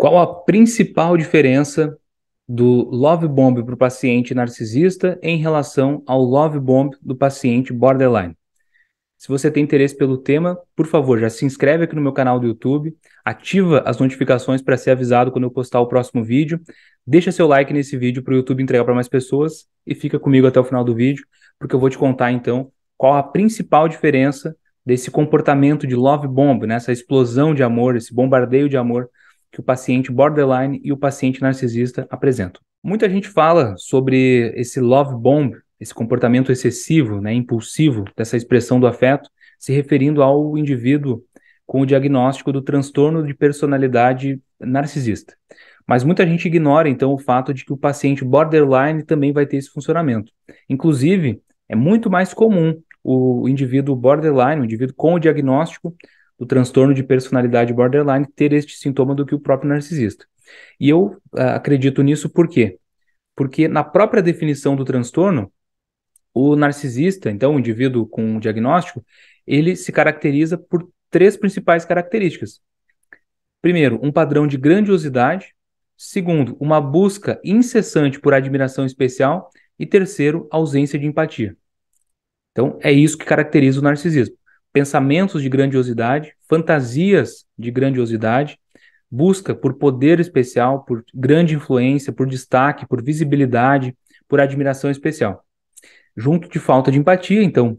Qual a principal diferença do Love Bomb para o paciente narcisista em relação ao Love Bomb do paciente borderline? Se você tem interesse pelo tema, por favor, já se inscreve aqui no meu canal do YouTube, ativa as notificações para ser avisado quando eu postar o próximo vídeo, deixa seu like nesse vídeo para o YouTube entregar para mais pessoas e fica comigo até o final do vídeo, porque eu vou te contar então qual a principal diferença desse comportamento de love bomb, né? essa explosão de amor, esse bombardeio de amor que o paciente borderline e o paciente narcisista apresentam. Muita gente fala sobre esse love bomb, esse comportamento excessivo, né, impulsivo dessa expressão do afeto, se referindo ao indivíduo com o diagnóstico do transtorno de personalidade narcisista. Mas muita gente ignora então o fato de que o paciente borderline também vai ter esse funcionamento. Inclusive, é muito mais comum o indivíduo borderline, o indivíduo com o diagnóstico, do transtorno de personalidade borderline ter este sintoma do que o próprio narcisista. E eu uh, acredito nisso por quê? Porque na própria definição do transtorno, o narcisista, então o indivíduo com o diagnóstico, ele se caracteriza por três principais características. Primeiro, um padrão de grandiosidade. Segundo, uma busca incessante por admiração especial. E terceiro, ausência de empatia. Então, é isso que caracteriza o narcisismo. Pensamentos de grandiosidade, fantasias de grandiosidade, busca por poder especial, por grande influência, por destaque, por visibilidade, por admiração especial. Junto de falta de empatia, então,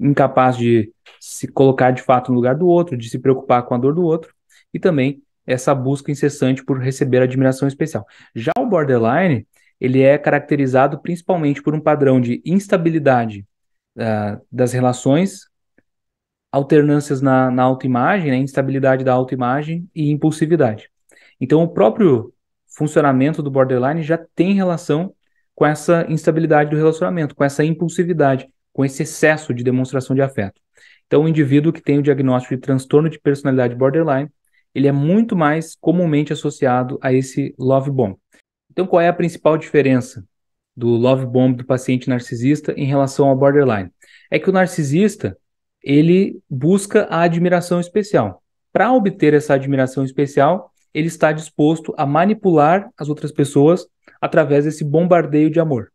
incapaz de se colocar de fato no lugar do outro, de se preocupar com a dor do outro, e também essa busca incessante por receber admiração especial. Já o borderline, ele é caracterizado principalmente por um padrão de instabilidade uh, das relações alternâncias na, na autoimagem, né, instabilidade da autoimagem e impulsividade. Então, o próprio funcionamento do borderline já tem relação com essa instabilidade do relacionamento, com essa impulsividade, com esse excesso de demonstração de afeto. Então, o indivíduo que tem o diagnóstico de transtorno de personalidade borderline, ele é muito mais comumente associado a esse love bomb. Então, qual é a principal diferença do love bomb do paciente narcisista em relação ao borderline? É que o narcisista, ele busca a admiração especial. Para obter essa admiração especial, ele está disposto a manipular as outras pessoas através desse bombardeio de amor.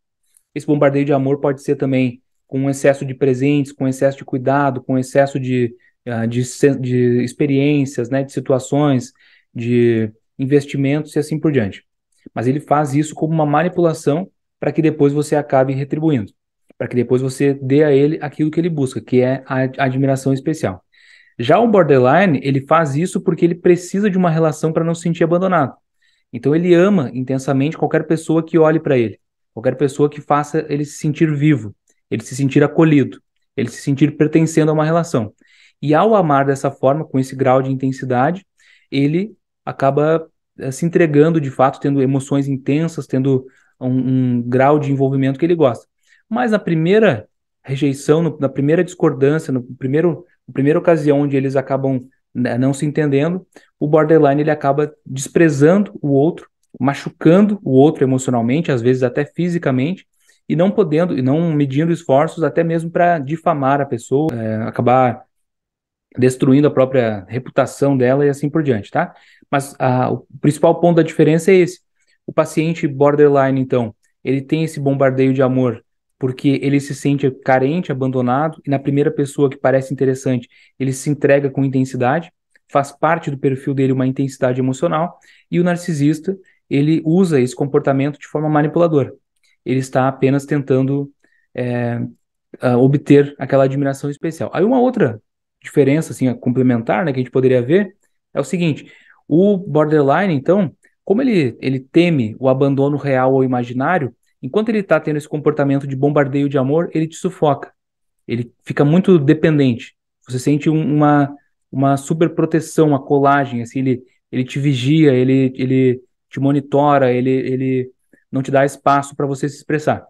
Esse bombardeio de amor pode ser também com um excesso de presentes, com um excesso de cuidado, com um excesso de, ah, de, de, experiências, né, de situações, de investimentos e assim por diante. Mas ele faz isso como uma manipulação para que depois você acabe retribuindo para que depois você dê a ele aquilo que ele busca, que é a admiração especial. Já o borderline, ele faz isso porque ele precisa de uma relação para não se sentir abandonado. Então ele ama intensamente qualquer pessoa que olhe para ele, qualquer pessoa que faça ele se sentir vivo, ele se sentir acolhido, ele se sentir pertencendo a uma relação. E ao amar dessa forma, com esse grau de intensidade, ele acaba eh, se entregando de fato, tendo emoções intensas, tendo um, um grau de envolvimento que ele gosta. Mas na primeira rejeição, no, na primeira discordância, no primeiro, na primeira ocasião onde eles acabam né, não se entendendo, o borderline ele acaba desprezando o outro, machucando o outro emocionalmente, às vezes até fisicamente, e não podendo e não medindo esforços até mesmo para difamar a pessoa, é, acabar destruindo a própria reputação dela e assim por diante, tá? Mas a, o principal ponto da diferença é esse. O paciente borderline, então, ele tem esse bombardeio de amor porque ele se sente carente, abandonado, e na primeira pessoa que parece interessante, ele se entrega com intensidade, faz parte do perfil dele uma intensidade emocional, e o narcisista, ele usa esse comportamento de forma manipuladora. Ele está apenas tentando é, obter aquela admiração especial. Aí uma outra diferença, assim, complementar, né, que a gente poderia ver, é o seguinte, o borderline, então, como ele, ele teme o abandono real ou imaginário, Enquanto ele está tendo esse comportamento de bombardeio de amor, ele te sufoca. Ele fica muito dependente. Você sente uma, uma super proteção, uma colagem, assim, ele, ele te vigia, ele, ele te monitora, ele, ele não te dá espaço para você se expressar.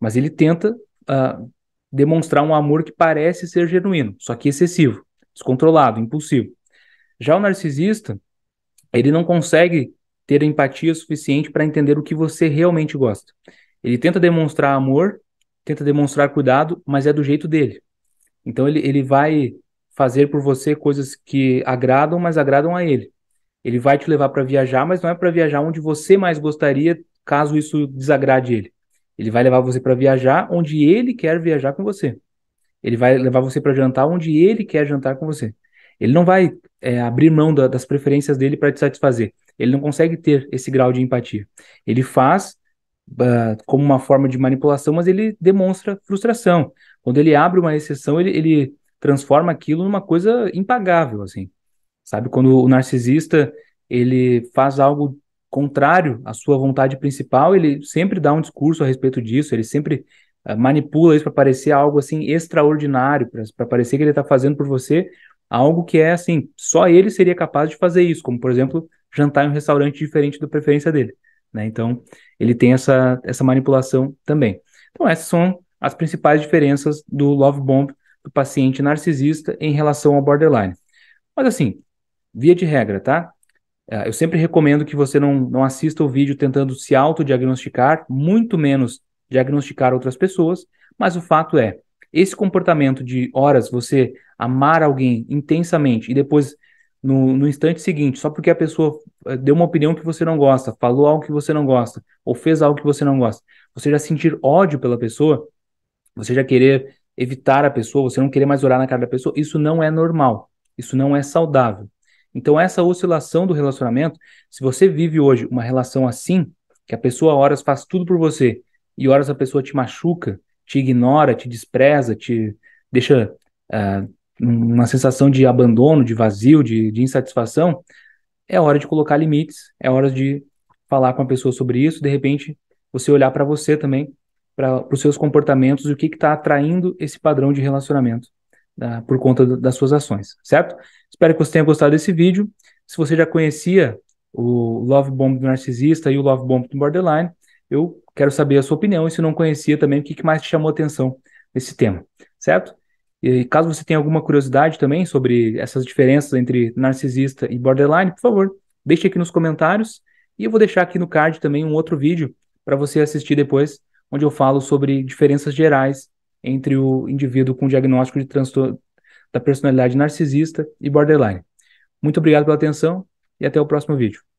Mas ele tenta uh, demonstrar um amor que parece ser genuíno, só que excessivo, descontrolado, impulsivo. Já o narcisista, ele não consegue ter empatia suficiente para entender o que você realmente gosta. Ele tenta demonstrar amor, tenta demonstrar cuidado, mas é do jeito dele. Então ele, ele vai fazer por você coisas que agradam, mas agradam a ele. Ele vai te levar para viajar, mas não é para viajar onde você mais gostaria, caso isso desagrade ele. Ele vai levar você para viajar onde ele quer viajar com você. Ele vai levar você para jantar onde ele quer jantar com você. Ele não vai é, abrir mão da, das preferências dele para te satisfazer ele não consegue ter esse grau de empatia. Ele faz uh, como uma forma de manipulação, mas ele demonstra frustração. Quando ele abre uma exceção, ele, ele transforma aquilo numa coisa impagável, assim. Sabe? Quando o narcisista ele faz algo contrário à sua vontade principal, ele sempre dá um discurso a respeito disso, ele sempre uh, manipula isso para parecer algo assim extraordinário, para parecer que ele está fazendo por você algo que é assim, só ele seria capaz de fazer isso, como por exemplo, jantar em um restaurante diferente da preferência dele. Né? Então, ele tem essa, essa manipulação também. Então, essas são as principais diferenças do love bomb do paciente narcisista em relação ao borderline. Mas, assim, via de regra, tá? Ah, eu sempre recomendo que você não, não assista o vídeo tentando se autodiagnosticar, muito menos diagnosticar outras pessoas, mas o fato é, esse comportamento de horas você amar alguém intensamente e depois no, no instante seguinte, só porque a pessoa eh, deu uma opinião que você não gosta, falou algo que você não gosta, ou fez algo que você não gosta, você já sentir ódio pela pessoa, você já querer evitar a pessoa, você não querer mais olhar na cara da pessoa, isso não é normal, isso não é saudável. Então, essa oscilação do relacionamento, se você vive hoje uma relação assim, que a pessoa horas faz tudo por você e horas a pessoa te machuca, te ignora, te despreza, te deixa uh, uma sensação de abandono, de vazio, de, de insatisfação, é hora de colocar limites, é hora de falar com a pessoa sobre isso, de repente você olhar para você também, para os seus comportamentos e o que está atraindo esse padrão de relacionamento tá? por conta do, das suas ações, certo? Espero que você tenha gostado desse vídeo. Se você já conhecia o Love Bomb do Narcisista e o Love Bomb do Borderline, eu quero saber a sua opinião e se não conhecia também, o que, que mais te chamou atenção nesse tema, certo? E caso você tenha alguma curiosidade também sobre essas diferenças entre narcisista e borderline, por favor, deixe aqui nos comentários. E eu vou deixar aqui no card também um outro vídeo para você assistir depois, onde eu falo sobre diferenças gerais entre o indivíduo com diagnóstico de transtorno da personalidade narcisista e borderline. Muito obrigado pela atenção e até o próximo vídeo.